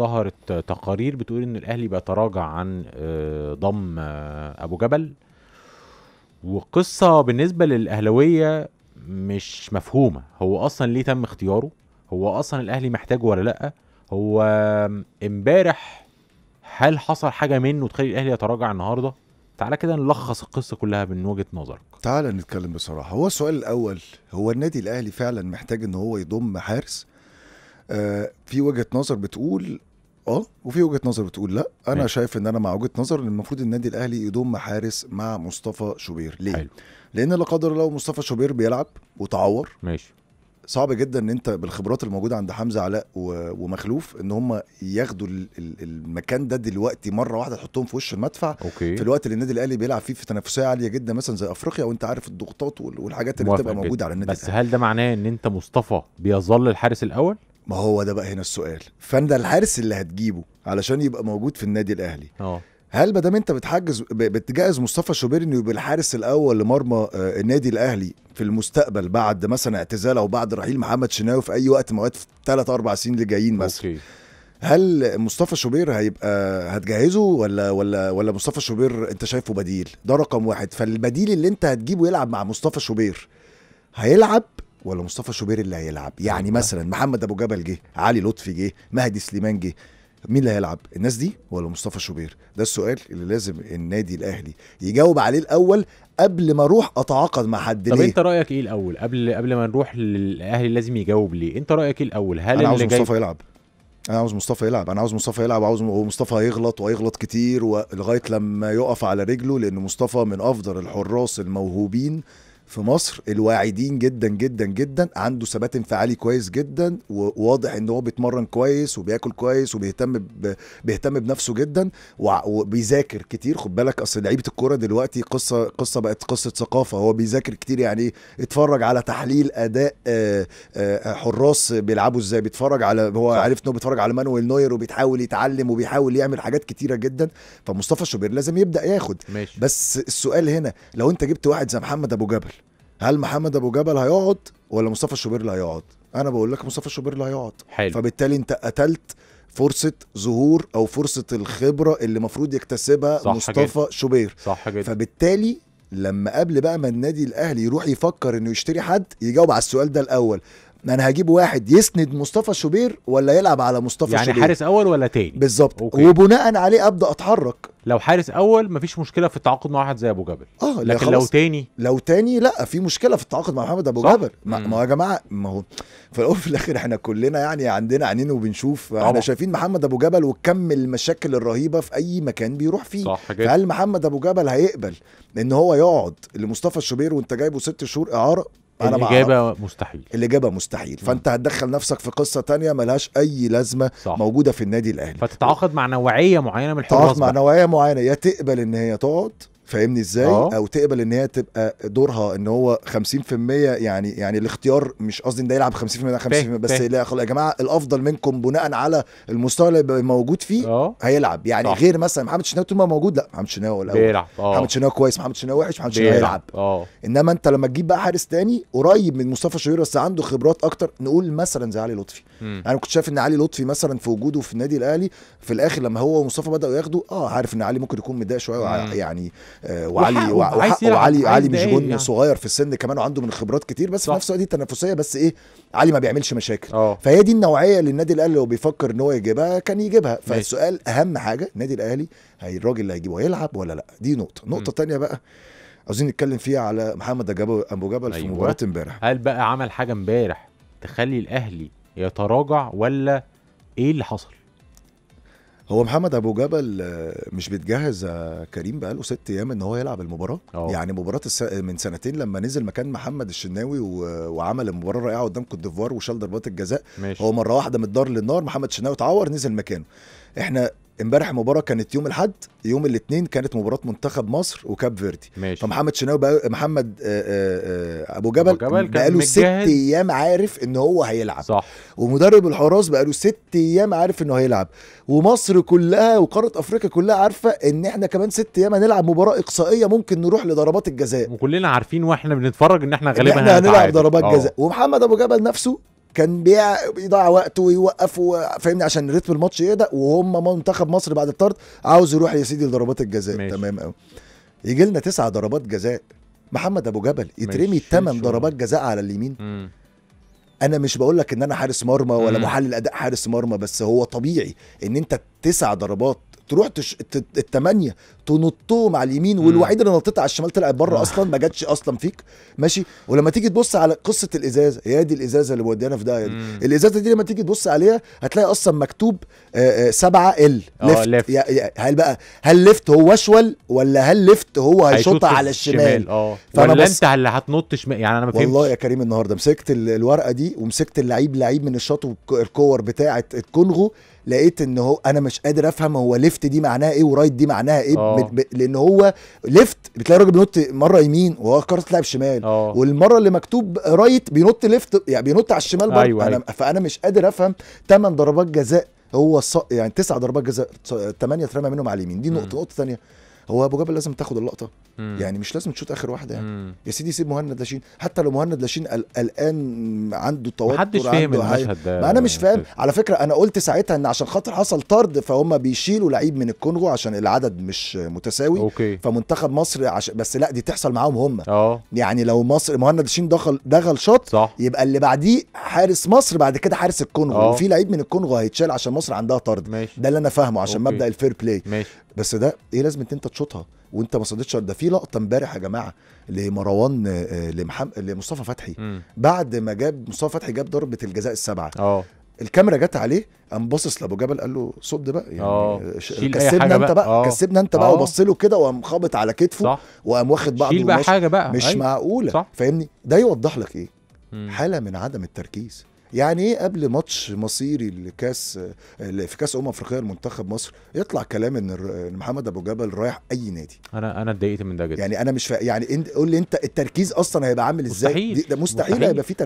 ظهرت تقارير بتقول ان الاهلي بيتراجع عن آه، ضم آه، ابو جبل وقصة بالنسبة للأهلوية مش مفهومة هو أصلا ليه تم اختياره هو أصلا الأهلي محتاجه ولا لأ هو امبارح هل حصل حاجة منه تخلي الأهلي يتراجع النهاردة تعالى كده نلخص القصة كلها من وجهة نظرك تعالى نتكلم بصراحة هو السؤال الأول هو النادي الأهلي فعلا محتاج إن هو يضم حارس آه، في وجهه نظر بتقول اه وفي وجهه نظر بتقول لا انا ماشي. شايف ان انا مع وجهه نظر ان المفروض النادي الاهلي يضم حارس مع مصطفى شوبير ليه حلو. لان لا قدر الله مصطفى شوبير بيلعب وتعور ماشي صعب جدا ان انت بالخبرات الموجوده عند حمزه علاء ومخلوف ان هم ياخدوا المكان ده دلوقتي مره واحده تحطهم في وش المدفع أوكي. في الوقت اللي النادي الاهلي بيلعب فيه في تنافسيه عاليه جدا مثلا زي افريقيا وانت عارف الضغوطات والحاجات اللي بتبقى موجوده على النادي بس الأهلي. هل ده معناه ان انت مصطفى بيظل الحارس الاول ما هو ده بقى هنا السؤال فانت الحارس اللي هتجيبه علشان يبقى موجود في النادي الاهلي اه هل ما دام انت بتحجز بتجهز مصطفى شوبير انه يبقى الحارس الاول لمرمى آه، النادي الاهلي في المستقبل بعد مثلا اعتزال او بعد رحيل محمد شناوي في اي وقت من في ثلاث اربع سنين اللي جايين مثلا أوكي. هل مصطفى شوبير هيبقى هتجهزه ولا ولا ولا مصطفى شوبير انت شايفه بديل ده رقم واحد فالبديل اللي انت هتجيبه يلعب مع مصطفى شوبير هيلعب ولا مصطفى شوبير اللي هيلعب يعني أيوة. مثلا محمد ابو جبل جه علي لطفي جه مهدي سليمان جه مين اللي هيلعب الناس دي ولا مصطفى شوبير ده السؤال اللي لازم النادي الاهلي يجاوب عليه الاول قبل ما اروح اتعاقد مع حد طب ليه؟ انت رايك ايه الاول قبل قبل ما نروح للاهلي لازم يجاوب ليه انت رايك ايه الاول هل انا عاوز مصطفى يلعب انا عاوز مصطفى يلعب انا عاوز مصطفى يلعب عاوز ومصطفى هيغلط وهيغلط كتير لغايه لما يقف على رجله لان مصطفى من افضل الحراس الموهوبين في مصر الواعدين جدا جدا جدا عنده ثبات انفعالي كويس جدا وواضح ان هو بيتمرن كويس وبياكل كويس وبيهتم بيهتم بنفسه جدا وبيذاكر كتير خد بالك اصل لعيبه الكوره دلوقتي قصه قصه بقت قصه ثقافه هو بيذاكر كتير يعني اتفرج على تحليل اداء آه، آه، حراس بيلعبوا ازاي بيتفرج على هو عارف انه بيتفرج على مانويل نوير وبيتحاول يتعلم وبيحاول يعمل حاجات كتيره جدا فمصطفى شوبير لازم يبدا ياخد ماشي. بس السؤال هنا لو انت جبت واحد زي محمد ابو جبل هل محمد ابو جبل هيقعد ولا مصطفى الشوبير اللي هيقعد انا بقول لك مصطفى الشوبير اللي هيقعد حلو. فبالتالي انت قتلت فرصه ظهور او فرصه الخبره اللي المفروض يكتسبها صح مصطفى جد. شوبير صح جدا فبالتالي لما قبل بقى ما النادي الاهلي يروح يفكر انه يشتري حد يجاوب على السؤال ده الاول انا هجيب واحد يسند مصطفى شوبير ولا يلعب على مصطفى يعني شوبير يعني حارس اول ولا تاني بالظبط وبناء عليه ابدا اتحرك لو حارس اول مفيش مشكله في التعاقد مع واحد زي ابو جبل اه لكن لو تاني لو تاني لا في مشكله في التعاقد مع محمد ابو جبل ما, ما يا جماعه ما هو في الاول في الاخر احنا كلنا يعني عندنا عينين وبنشوف احنا شايفين محمد ابو جبل وكم المشاكل الرهيبه في اي مكان بيروح فيه صح جدا. فهل محمد ابو جبل هيقبل ان هو يقعد لمصطفى الشوبير وانت جايبه ست شهور اعاره انا الاجابه مستحيل الاجابه مستحيل فانت هتدخل نفسك في قصه تانية ملهاش اي لازمه صح. موجوده في النادي الاهلي فتتعاقد مع نوعيه معينه من الحراس مع نوعيه معينه يا تقبل ان هي تقعد فاهمني ازاي أوه. او تقبل ان هي تبقى دورها ان هو 50% يعني يعني الاختيار مش قصدي ان ده يلعب 50% 50% بس لا يا جماعه الافضل منكم بناء على المستوى اللي موجود فيه أوه. هيلعب يعني صح. غير مثلا محمد شناوي طول ما موجود لا محمد شناوي الاول بيلعب آه. محمد شناوي كويس محمد شناوي وحش محمد شناوي هيلعب أوه. انما انت لما تجيب بقى حارس تاني قريب من مصطفى شوبير بس عنده خبرات اكتر نقول مثلا زي علي لطفي انا يعني كنت شايف ان علي لطفي مثلا في وجوده في النادي الاهلي في الاخر لما هو ومصطفى بداوا ياخدوا اه عارف ان علي ممكن يكون متضايق شويه يعني آه، وعلي وعلي وعلي, مش جون يعني. صغير في السن كمان وعنده من خبرات كتير بس صح. في نفس الوقت دي التنافسيه بس ايه علي ما بيعملش مشاكل أوه. فهي دي النوعيه اللي النادي الاهلي لو بيفكر ان هو يجيبها كان يجيبها فالسؤال اهم حاجه النادي الاهلي هي الراجل اللي هيجيبه هيلعب ولا لا دي نقطه نقطه ثانيه بقى عاوزين نتكلم فيها على محمد ابو جبل أيوة. في مباراه امبارح هل بقى عمل حاجه امبارح تخلي الاهلي يتراجع ولا ايه اللي حصل هو محمد ابو جبل آه، مش بيتجهز آه، كريم بقاله ست ايام ان هو يلعب المباراه أوه. يعني مباراه الس... آه، من سنتين لما نزل مكان محمد الشناوي و... وعمل المباراه الرائعه قدام كوت ديفوار وشال ضربات الجزاء ماشي. هو مره واحده من الدار للنار محمد الشناوي اتعور نزل مكانه احنا امبارح مباراة كانت يوم الاحد يوم الاثنين كانت مباراه منتخب مصر وكاب فيردي ماشي. فمحمد شناوي بقى محمد آآ آه، آآ آه، آه، ابو جبل, أبو جبل بقاله ست ايام عارف ان هو هيلعب صح ومدرب الحراس بقاله ست ايام عارف انه هيلعب ومصر كلها وقاره افريقيا كلها عارفه ان احنا كمان ست ايام هنلعب مباراه اقصائيه ممكن نروح لضربات الجزاء وكلنا عارفين واحنا بنتفرج ان احنا غالبا احنا هنلعب ضربات جزاء ومحمد ابو جبل نفسه كان بيع وقته ويوقف فاهمني عشان رتم الماتش يهدأ وهم منتخب مصر بعد الطرد عاوز يروح يا سيدي لضربات الجزاء ماشي. تمام قوي يجي لنا تسع ضربات جزاء محمد ابو جبل يترمي ثمان ضربات جزاء على اليمين مم. انا مش بقول لك ان انا حارس مرمى ولا مم. محلل اداء حارس مرمى بس هو طبيعي ان انت تسع ضربات تروح تش... الت... التمانية تنطهم على اليمين والوحيده اللي نطيتها على الشمال طلعت بره آه. اصلا ما جاتش اصلا فيك ماشي ولما تيجي تبص على قصه الازازه هي دي الازازه اللي بودينا في داهيه دي الازازه دي لما تيجي تبص عليها هتلاقي اصلا مكتوب 7 آه، آه، ال ليفت هل بقى هل ليفت هو اشول ولا هل ليفت هو هيشوطها على الشمال اه ولا انت اللي هتنط شمال يعني انا ما فهمتش والله يا كريم النهارده مسكت الورقه دي ومسكت اللعيب لعيب من الشاط الكور بتاعه الكونغو لقيت ان هو انا مش قادر افهم هو ليفت دي معناها ايه ورايت دي معناها ايه ب... آه. ب... لان هو ليفت بتلاقي الراجل بينط مره يمين وهو كارت تلعب شمال أوه. والمره اللي مكتوب رايت بينط ليفت يعني بينط على الشمال برضه أيوة, أيوة. أنا... أيوة. فانا مش قادر افهم ثمان ضربات جزاء هو ص... يعني تسع ضربات جزاء ثمانيه اترمى منهم على اليمين دي نقطه م. نقطه ثانيه هو ابو جبل لازم تاخد اللقطه مم. يعني مش لازم تشوط اخر واحده يعني مم. يا سيدي سيب مهند لاشين حتى لو مهند لاشين قلقان عنده توتر محدش فاهم المشهد ده ما انا مش فاهم على فكره انا قلت ساعتها ان عشان خاطر حصل طرد فهم بيشيلوا لعيب من الكونغو عشان العدد مش متساوي أوكي. فمنتخب مصر عش... بس لا دي تحصل معاهم هم أوه. يعني لو مصر مهند لاشين دخل دخل شط صح. يبقى اللي بعديه حارس مصر بعد كده حارس الكونغو أوه. وفي لعيب من الكونغو هيتشال عشان مصر عندها طرد ماشي. ده اللي انا فاهمه عشان أوكي. مبدا الفير بلاي ماشي. بس ده ايه لازمه انت تشوطها وانت ما صدتش ده في لقطه امبارح يا جماعه لمروان آه، آه، لمصطفى فتحي بعد ما جاب مصطفى فتحي جاب ضربه الجزاء السبعه اه الكاميرا جت عليه قام باصص لابو جبل قال له صد بقى يعني اه. ش... كسبنا انت بقى أوه. كسبنا انت بقى وبص له كده وقام خابط على كتفه وقام واخد بعضه شيل بقى حاجه بقى مش أيوة. معقوله فاهمني ده يوضح لك ايه مم. حاله من عدم التركيز يعني ايه قبل ماتش مصيري لكاس في كاس امم افريقيا لمنتخب مصر يطلع كلام ان محمد ابو جبل رايح اي نادي انا انا اتضايقت من ده جدا يعني انا مش فا... يعني قول لي انت التركيز اصلا هيبقى عامل ازاي مستحيل. ده مستحيل, مستحيل هيبقى في تركيز